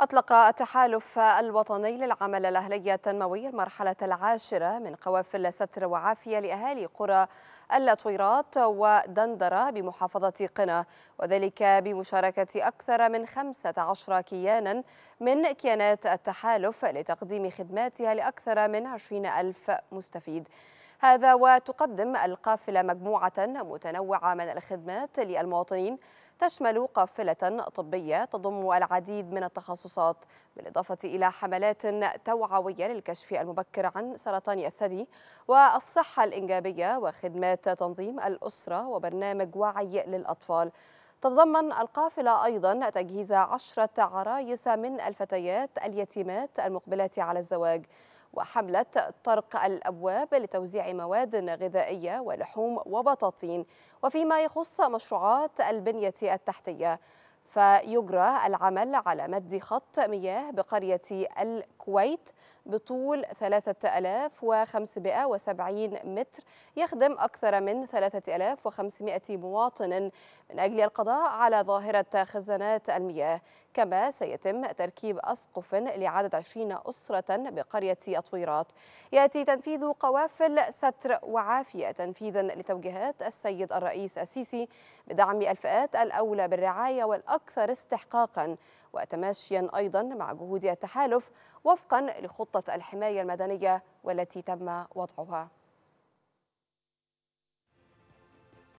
أطلق التحالف الوطني للعمل الأهلي التنموي المرحلة العاشرة من قوافل ستر وعافية لأهالي قرى اللطويرات ودندرة بمحافظة قنا وذلك بمشاركة أكثر من 15 كيانا من كيانات التحالف لتقديم خدماتها لأكثر من 20 ألف مستفيد هذا وتقدم القافلة مجموعة متنوعة من الخدمات للمواطنين تشمل قافلة طبية تضم العديد من التخصصات بالإضافة إلى حملات توعوية للكشف المبكر عن سرطان الثدي والصحة الإنجابية وخدمات تنظيم الأسرة وبرنامج وعي للأطفال تتضمن القافلة أيضا تجهيز عشرة عرايس من الفتيات اليتيمات المقبلات على الزواج وحملة طرق الأبواب لتوزيع مواد غذائية ولحوم وبطاطين وفيما يخص مشروعات البنية التحتية فيجرى العمل على مد خط مياه بقرية الكويت بطول 3570 متر يخدم أكثر من 3500 مواطن من أجل القضاء على ظاهرة خزانات المياه كما سيتم تركيب أسقف لعدد 20 أسرة بقرية الطويرات يأتي تنفيذ قوافل ستر وعافية تنفيذا لتوجيهات السيد الرئيس السيسي بدعم الفئات الأولى بالرعاية والأكثر استحقاقا وتماشيا أيضا مع جهود التحالف وفقا لخطة الحماية المدنية والتي تم وضعها